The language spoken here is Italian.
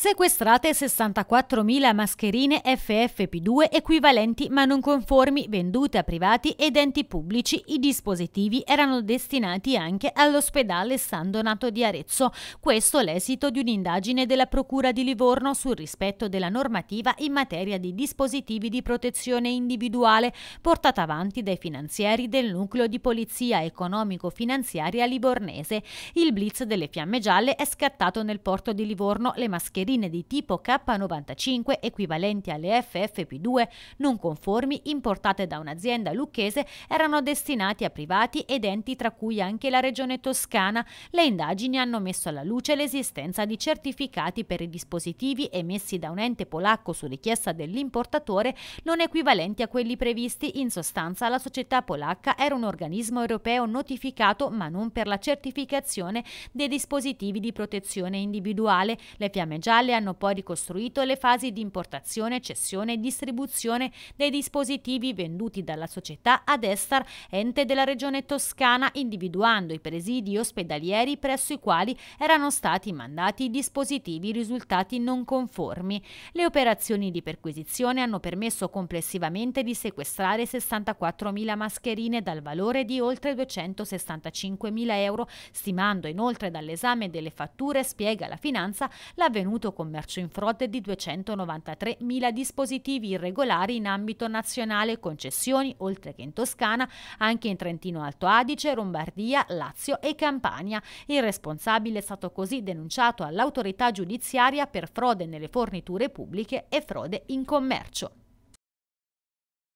Sequestrate 64.000 mascherine FFP2 equivalenti ma non conformi vendute a privati ed enti pubblici. I dispositivi erano destinati anche all'ospedale San Donato di Arezzo. Questo l'esito di un'indagine della Procura di Livorno sul rispetto della normativa in materia di dispositivi di protezione individuale portata avanti dai finanzieri del nucleo di polizia economico-finanziaria livornese. Il blitz delle fiamme gialle è scattato nel porto di Livorno. Le mascherine mascherine di tipo K95 equivalenti alle FFP2 non conformi importate da un'azienda lucchese erano destinati a privati ed enti tra cui anche la regione toscana. Le indagini hanno messo alla luce l'esistenza di certificati per i dispositivi emessi da un ente polacco su richiesta dell'importatore non equivalenti a quelli previsti. In sostanza la società polacca era un organismo europeo notificato ma non per la certificazione dei dispositivi di protezione individuale. Le fiamme gialle hanno poi ricostruito le fasi di importazione, cessione e distribuzione dei dispositivi venduti dalla società ad Estar, ente della regione toscana, individuando i presidi ospedalieri presso i quali erano stati mandati i dispositivi risultati non conformi. Le operazioni di perquisizione hanno permesso complessivamente di sequestrare 64.000 mascherine dal valore di oltre 265.000 euro, stimando inoltre dall'esame delle fatture, spiega la finanza, l'avvenuta avvenuto commercio in frode di 293.000 dispositivi irregolari in ambito nazionale, concessioni, oltre che in Toscana, anche in Trentino Alto Adige, Lombardia, Lazio e Campania. Il responsabile è stato così denunciato all'autorità giudiziaria per frode nelle forniture pubbliche e frode in commercio.